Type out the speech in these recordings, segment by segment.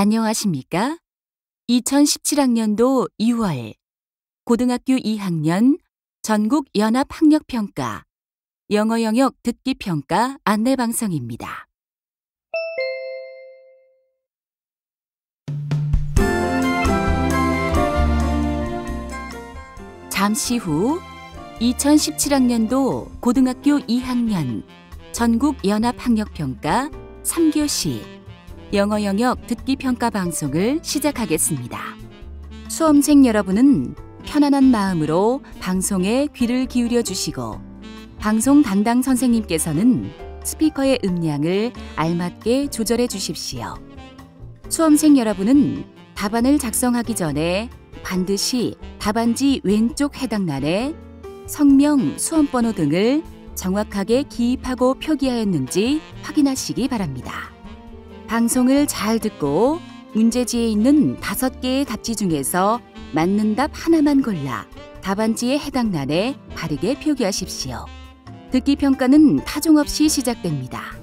안녕하십니까? 2017학년도 2월 고등학교 2학년 전국 연합 학력 평가 영어 영역 듣기 평가 안내 방송입니다. 잠시 후 2017학년도 고등학교 2학년 전국 연합 학력 평가 3교시 영어 영역 듣기 평가 방송을 시작하겠습니다. 수험생 여러분은 편안한 마음으로 방송에 귀를 기울여 주시고 방송 담당 선생님께서는 스피커의 음량을 알맞게 조절해 주십시오. 수험생 여러분은 답안을 작성하기 전에 반드시 답안지 왼쪽 해당란에 성명, 수험번호 등을 정확하게 기입하고 표기하였는지 확인하시기 바랍니다. 방송을 잘 듣고 문제지에 있는 다섯 개의 답지 중에서 맞는 답 하나만 골라 답안지에 해당란에 바르게 표기하십시오. 듣기 평가는 타종 없이 시작됩니다.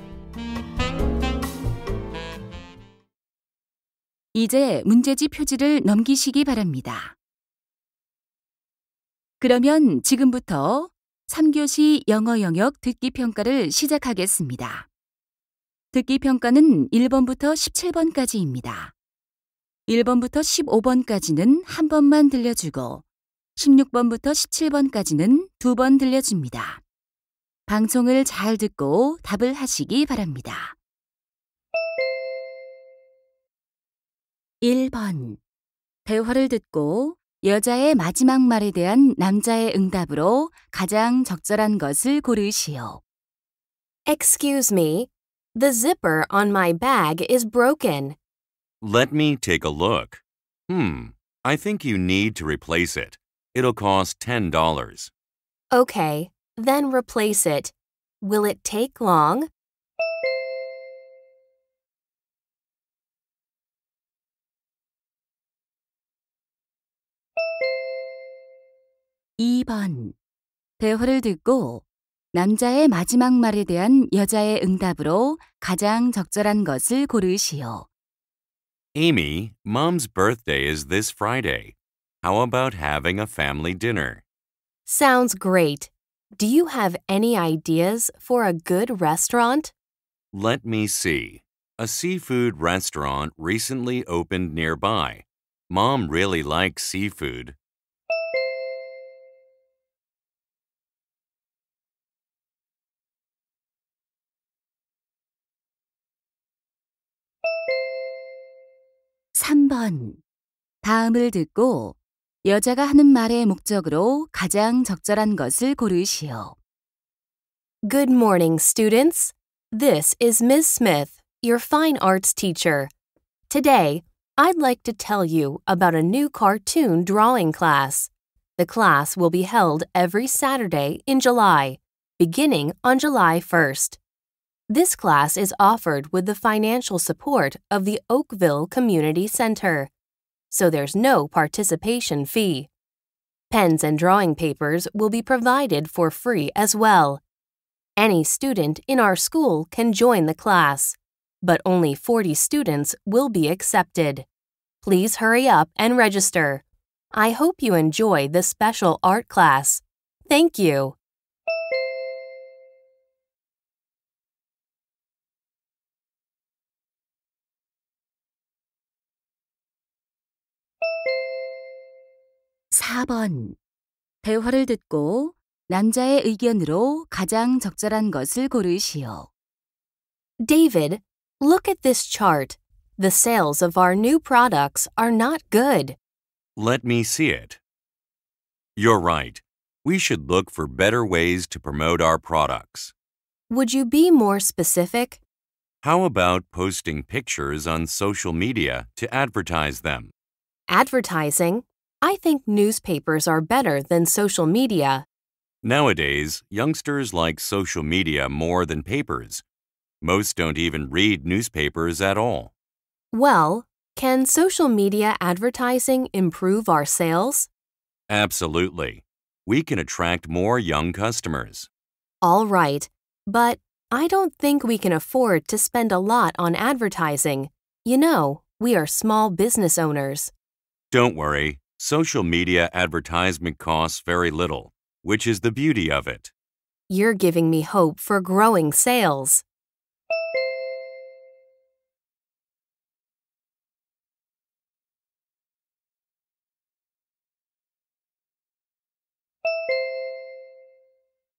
이제 문제지 표지를 넘기시기 바랍니다. 그러면 지금부터 3교시 영어 영역 듣기 평가를 시작하겠습니다. 듣기 평가는 1번부터 17번까지입니다. 1번부터 15번까지는 한 번만 들려주고 16번부터 17번까지는 두 번 들려줍니다. 방송을 잘 듣고 답을 하시기 바랍니다. 1번 대화를 듣고 여자의 마지막 말에 대한 남자의 응답으로 가장 적절한 것을 고르시오. Excuse me, The zipper on my bag is broken. Let me take a look. Hmm, I think you need to replace it. It'll cost $10. Okay, then replace it. Will it take long? (2번) 대화를 듣고 남자의 마지막 말에 대한 여자의 응답으로 가장 적절한 것을 고르시오. Amy, mom's birthday is this Friday. How about having a family dinner? Sounds great. Do you have any ideas for a good restaurant? Let me see. A seafood restaurant recently opened nearby. Mom really likes seafood. 3번. 다음을 듣고 여자가 하는 말의 목적으로 가장 적절한 것을 고르시오. Good morning, students. This is Ms. Smith, your fine arts teacher. Today, I'd like to tell you about a new cartoon drawing class. The class will be held every Saturday in July, beginning on July 1st. This class is offered with the financial support of the Oakville Community Center, so there's no participation fee. Pens and drawing papers will be provided for free as well. Any student in our school can join the class, but only 40 students will be accepted. Please hurry up and register. I hope you enjoy this special art class. Thank you. 4번. 대화를 듣고 남자의 의견으로 가장 적절한 것을 고르시오. David, look at this chart. The sales of our new products are not good. Let me see it. You're right. We should look for better ways to promote our products. Would you be more specific? How about posting pictures on social media to advertise them? Advertising? I think newspapers are better than social media. Nowadays, youngsters like social media more than papers. Most don't even read newspapers at all. Well, can social media advertising improve our sales? Absolutely. We can attract more young customers. All right, but I don't think we can afford to spend a lot on advertising. You know, we are small business owners. Don't worry, Social media advertisement costs very little, which is the beauty of it. You're giving me hope for growing sales.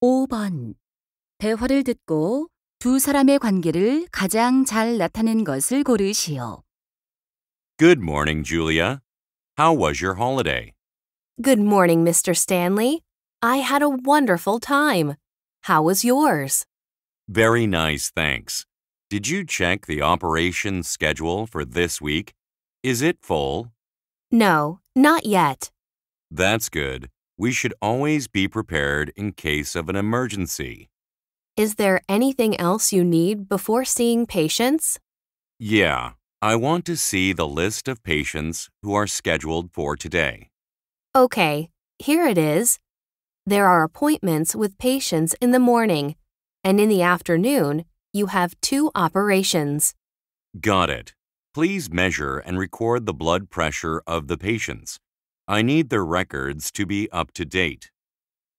(5번) 대화를 듣고 두 사람의 관계를 가장 잘 나타낸 것을 고르시오. Good morning, Julia. How was your holiday? Good morning, Mr. Stanley. I had a wonderful time. How was yours? Very nice, thanks. Did you check the operation schedule for this week? Is it full? No, not yet. That's good. We should always be prepared in case of an emergency. Is there anything else you need before seeing patients? Yeah, I want to see the list of patients who are scheduled for today. Okay, here it is. There are appointments with patients in the morning, and in the afternoon, you have two operations. Got it. Please measure and record the blood pressure of the patients. I need their records to be up to date.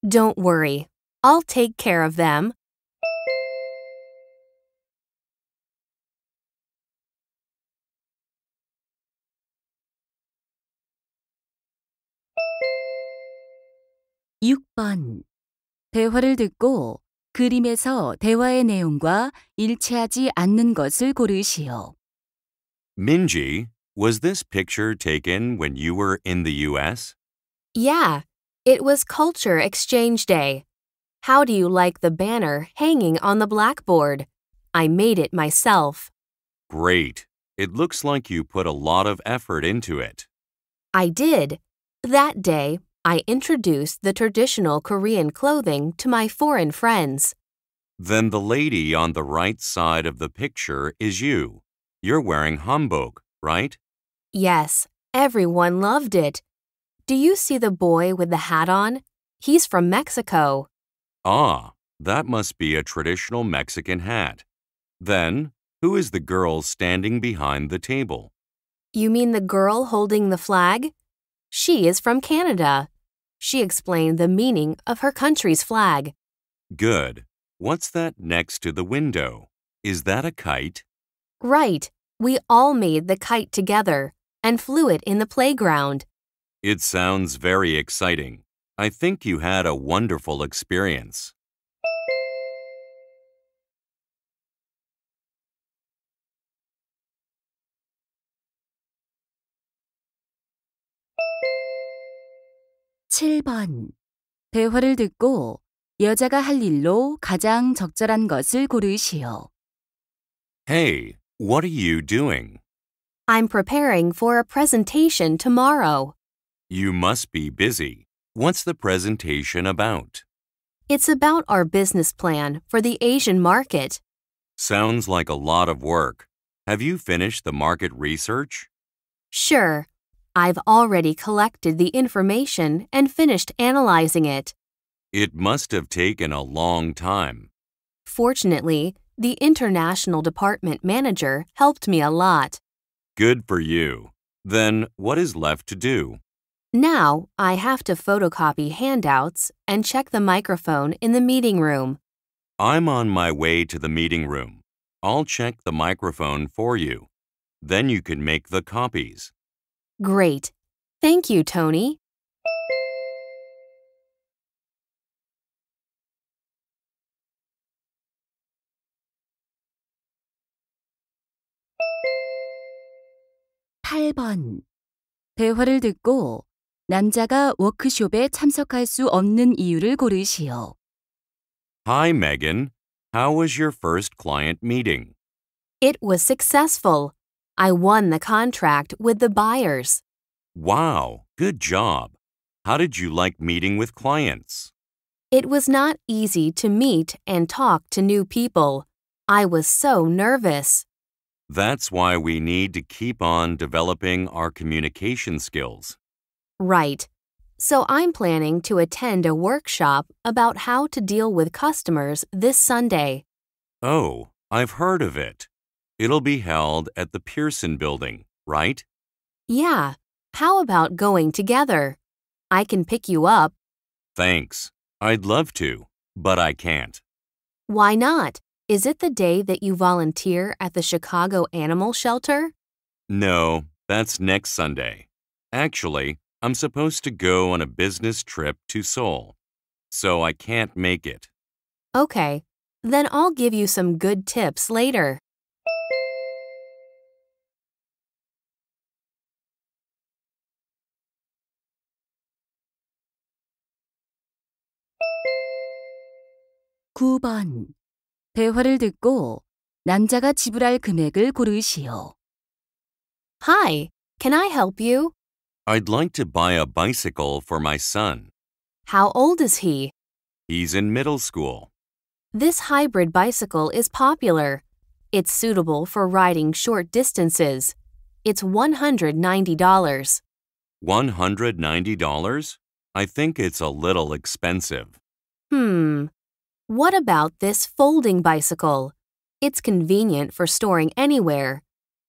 Don't worry, I'll take care of them. 대화를 듣고 그림에서 대화의 내용과 일치하지 않는 것을 고르시오. Minji, was this picture taken when you were in the US? Yeah, it was Culture Exchange Day. How do you like the banner hanging on the blackboard? I made it myself. Great. It looks like you put a lot of effort into it. I did. That day, I introduce the traditional Korean clothing to my foreign friends. Then the lady on the right side of the picture is you. You're wearing hanbok, right? Yes, everyone loved it. Do you see the boy with the hat on? He's from Mexico. Ah, that must be a traditional Mexican hat. Then, who is the girl standing behind the table? You mean the girl holding the flag? She is from Canada. She explained the meaning of her country's flag. Good. What's that next to the window? Is that a kite? Right. We all made the kite together and flew it in the playground. It sounds very exciting. I think you had a wonderful experience. 7번. 대화를 듣고 여자가 할 일로 가장 적절한 것을 고르시오. Hey, what are you doing? I'm preparing for a presentation tomorrow. You must be busy. What's the presentation about? It's about our business plan for the Asian market. Sounds like a lot of work. Have you finished the market research? Sure. I've already collected the information and finished analyzing it. It must have taken a long time. Fortunately, the international department manager helped me a lot. Good for you. Then what is left to do? Now I have to photocopy handouts and check the microphone in the meeting room. I'm on my way to the meeting room. I'll check the microphone for you. Then you can make the copies. Great. Thank you, Tony. (8번) 대화를 듣고 남자가 워크숍에 참석할 수 없는 이유를 고르시오. Hi, Megan. How was your first client meeting? It was successful. I won the contract with the buyers. Wow, good job. How did you like meeting with clients? It was not easy to meet and talk to new people. I was so nervous. That's why we need to keep on developing our communication skills. Right. So I'm planning to attend a workshop about how to deal with customers this Sunday. Oh, I've heard of it. It'll be held at the Pearson Building, right? Yeah. How about going together? I can pick you up. Thanks. I'd love to, but I can't. Why not? Is it the day that you volunteer at the Chicago Animal Shelter? No, that's next Sunday. Actually, I'm supposed to go on a business trip to Seoul, so I can't make it. Okay, then I'll give you some good tips later. 9번. 대화를 듣고 남자가 지불할 금액을 고르시오. Hi, can I help you? I'd like to buy a bicycle for my son. How old is he? He's in middle school. This hybrid bicycle is popular. It's suitable for riding short distances. It's $190. $190? I think it's a little expensive. Hmm. What about this folding bicycle? It's convenient for storing anywhere.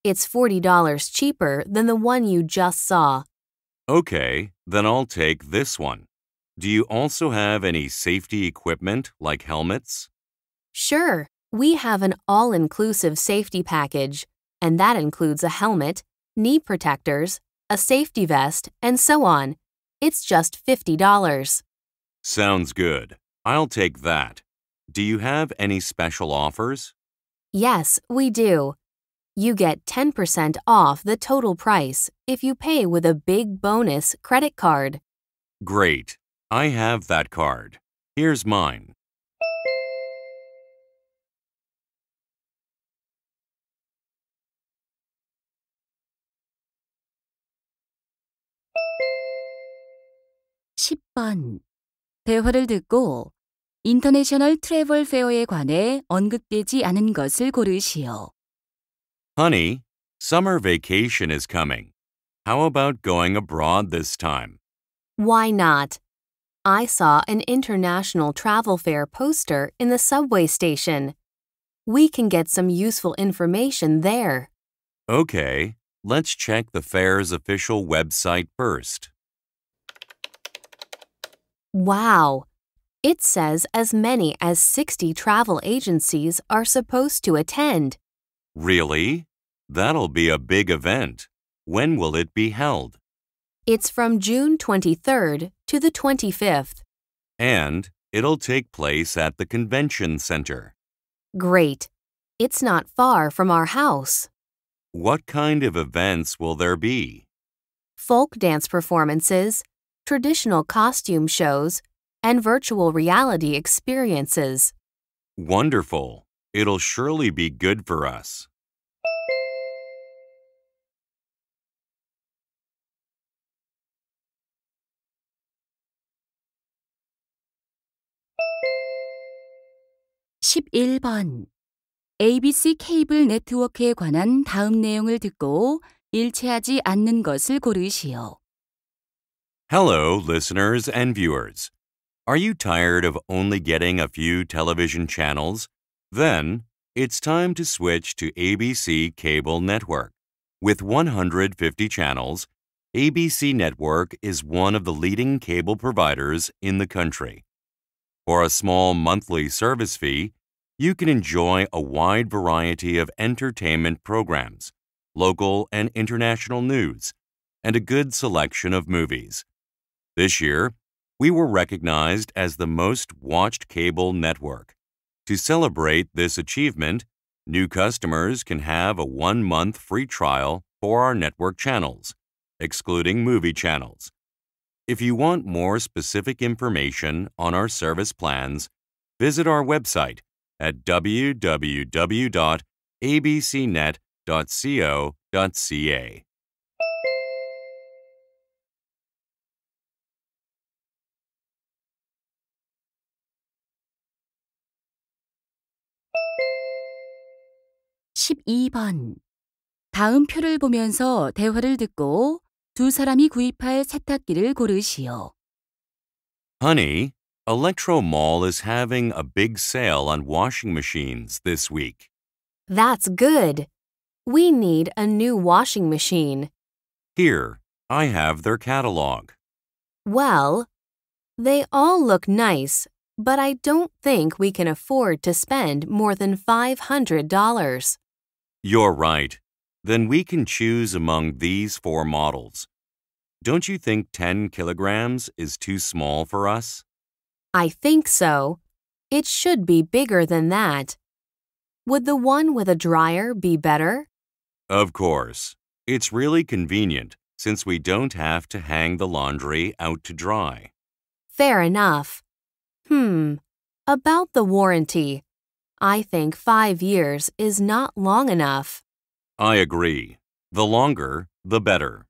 It's $40 cheaper than the one you just saw. Okay, then I'll take this one. Do you also have any safety equipment like helmets? Sure, we have an all inclusive safety package, and that includes a helmet, knee protectors, a safety vest, and so on. It's just $50. Sounds good. I'll take that. Do you have any special offers? Yes, we do. You get 10% off the total price if you pay with a big bonus credit card. Great. I have that card. Here's mine. (10번) 대화를 듣고 인터내셔널 트래블 페어에 관해 언급되지 않은 것을 고르시오. Honey, summer vacation is coming. How about going abroad this time? Why not? I saw an international travel fair poster in the subway station. We can get some useful information there. Okay, let's check the fair's official website first. Wow, it says as many as 60 travel agencies are supposed to attend. Really? That'll be a big event. When will it be held? It's from June 23rd to the 25th. And it'll take place at the convention center. Great. It's not far from our house. What kind of events will there be? Folk dance performances, traditional costume shows, and virtual reality experiences. Wonderful! It'll surely be good for us. (11번) ABC 케이블 네트워크에 관한 다음 내용을 듣고 일치하지 않는 것을 고르시오. Hello, listeners and viewers. Are you tired of only getting a few television channels? Then it's time to switch to ABC Cable Network. With 150 channels, ABC Network is one of the leading cable providers in the country. For a small monthly service fee, you can enjoy a wide variety of entertainment programs, local and international news, and a good selection of movies. This year, we were recognized as the most watched cable network. To celebrate this achievement, new customers can have a one month free trial for our network channels, excluding movie channels. If you want more specific information on our service plans, visit our website at www.abcnet.co.ca. 2번. 다음 표를 보면서 대화를 듣고 두 사람이 구입할 세탁기를 고르시오. Honey, Electro Mall is having a big sale on washing machines this week. That's good. We need a new washing machine. Here, I have their catalog. Well, they all look nice, but I don't think we can afford to spend more than $500. You're right. Then we can choose among these four models. Don't you think 10 kilograms is too small for us? I think so. It should be bigger than that. Would the one with a dryer be better? Of course. It's really convenient since we don't have to hang the laundry out to dry. Fair enough. Hmm. About the warranty. I think five years is not long enough. I agree. The longer, the better.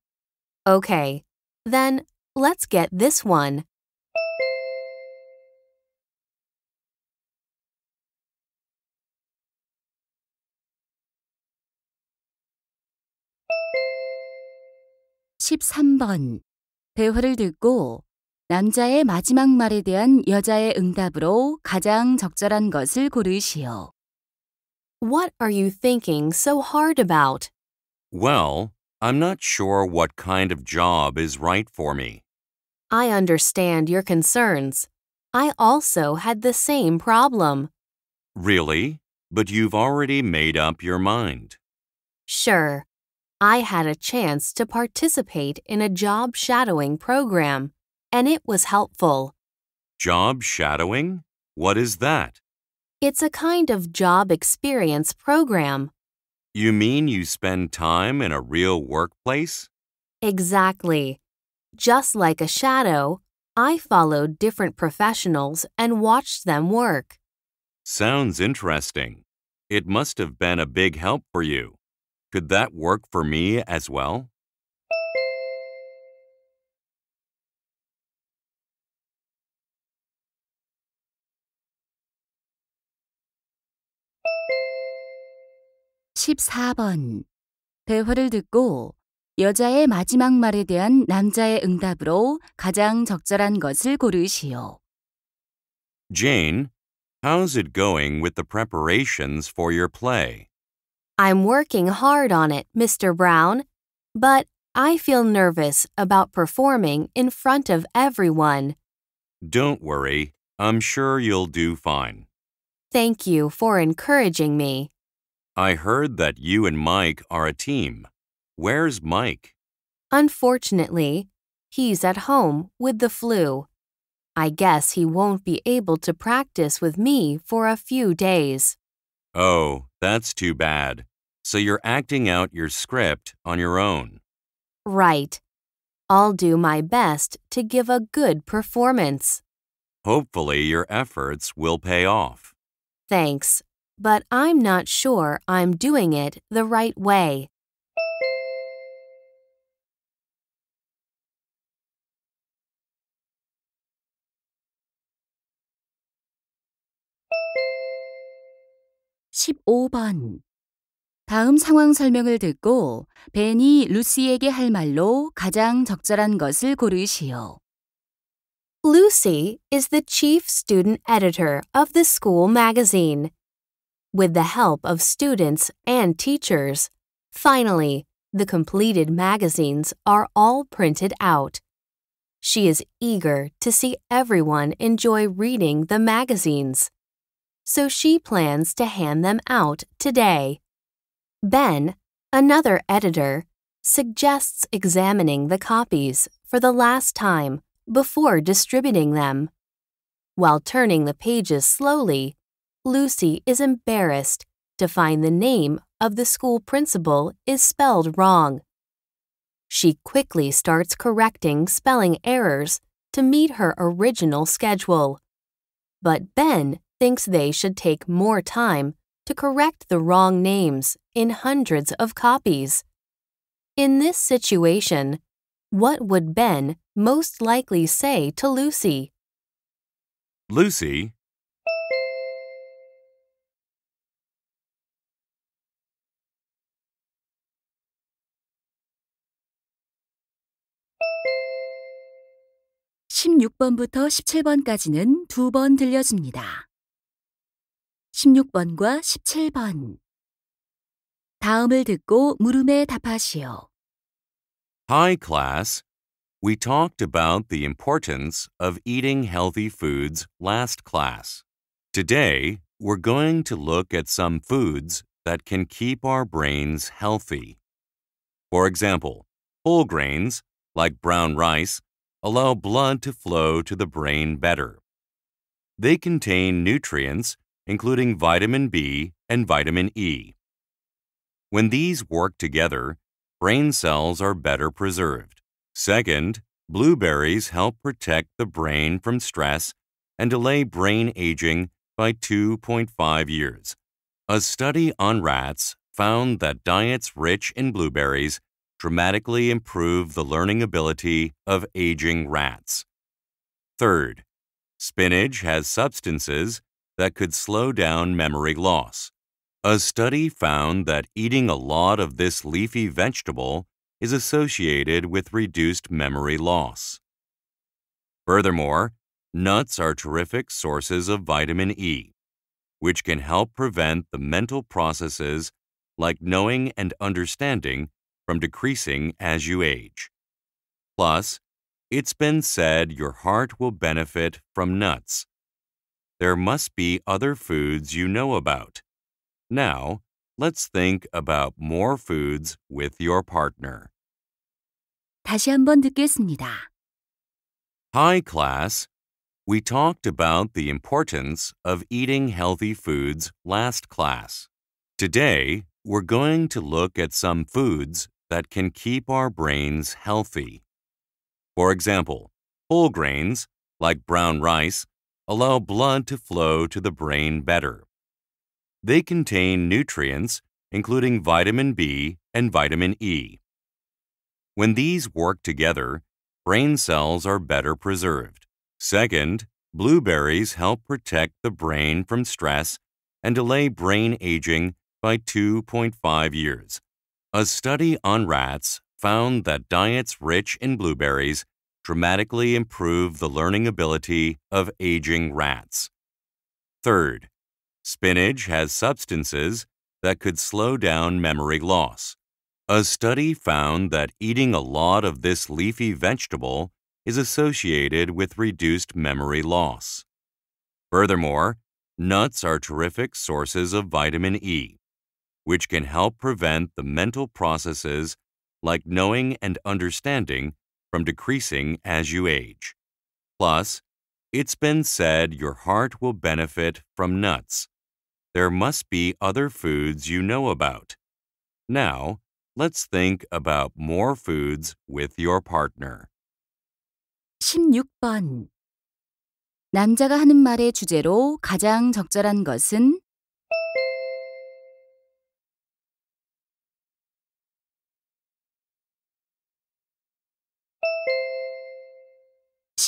Okay, then let's get this one. 대화를 듣고 남자의 마지막 말에 대한 여자의 응답으로 가장 적절한 것을 고르시오. What are you thinking so hard about? Well, I'm not sure what kind of job is right for me. I understand your concerns. I also had the same problem. Really? But you've already made up your mind. Sure. I had a chance to participate in a job shadowing program and it was helpful. Job shadowing? What is that? It's a kind of job experience program. You mean you spend time in a real workplace? Exactly. Just like a shadow, I followed different professionals and watched them work. Sounds interesting. It must have been a big help for you. Could that work for me as well? 14번. 대화를 듣고 여자의 마지막 말에 대한 남자의 응답으로 가장 적절한 것을 고르시오. Jane, how's it going with the preparations for your play? I'm working hard on it, Mr. Brown, but I feel nervous about performing in front of everyone. Don't worry, I'm sure you'll do fine. Thank you for encouraging me. I heard that you and Mike are a team. Where's Mike? Unfortunately, he's at home with the flu. I guess he won't be able to practice with me for a few days. Oh, that's too bad. So you're acting out your script on your own. Right. I'll do my best to give a good performance. Hopefully, your efforts will pay off. Thanks but I'm not sure I'm doing it the right way. (15번) 다음 상황 설명을 듣고 벤이 루시에게 할 말로 가장 적절한 것을 고르시오. Lucy is the chief student editor of the school magazine with the help of students and teachers. Finally, the completed magazines are all printed out. She is eager to see everyone enjoy reading the magazines. So she plans to hand them out today. Ben, another editor, suggests examining the copies for the last time before distributing them. While turning the pages slowly, Lucy is embarrassed to find the name of the school principal is spelled wrong. She quickly starts correcting spelling errors to meet her original schedule. But Ben thinks they should take more time to correct the wrong names in hundreds of copies. In this situation, what would Ben most likely say to Lucy? Lucy, 6번부터 17번까지는 두 번 들려줍니다. 16번과 17번. 다음을 듣고 물음에 답하시오. Hi class. We talked about the importance of eating healthy foods last class. Today, we're going to look at some foods that can keep our brains healthy. For example, whole grains, like brown rice, allow blood to flow to the brain better. They contain nutrients, including vitamin B and vitamin E. When these work together, brain cells are better preserved. Second, blueberries help protect the brain from stress and delay brain aging by 2.5 years. A study on rats found that diets rich in blueberries dramatically improve the learning ability of aging rats. Third, spinach has substances that could slow down memory loss. A study found that eating a lot of this leafy vegetable is associated with reduced memory loss. Furthermore, nuts are terrific sources of vitamin E, which can help prevent the mental processes like knowing and understanding from decreasing as you age. Plus, it's been said your heart will benefit from nuts. There must be other foods you know about. Now, let's think about more foods with your partner. 다시 한 번 듣겠습니다. Hi class. We talked about the importance of eating healthy foods last class. Today, we're going to look at some foods that can keep our brains healthy. For example, whole grains, like brown rice, allow blood to flow to the brain better. They contain nutrients, including vitamin B and vitamin E. When these work together, brain cells are better preserved. Second, blueberries help protect the brain from stress and delay brain aging by 2.5 years a study on rats found that diets rich in blueberries dramatically improve the learning ability of aging rats. Third, spinach has substances that could slow down memory loss. A study found that eating a lot of this leafy vegetable is associated with reduced memory loss. Furthermore, nuts are terrific sources of vitamin E which can help prevent the mental processes like knowing and understanding from decreasing as you age. Plus, it's been said your heart will benefit from nuts. There must be other foods you know about. Now, let's think about more foods with your partner. 16번 남자가 하는 말의 주제로 가장 적절한 것은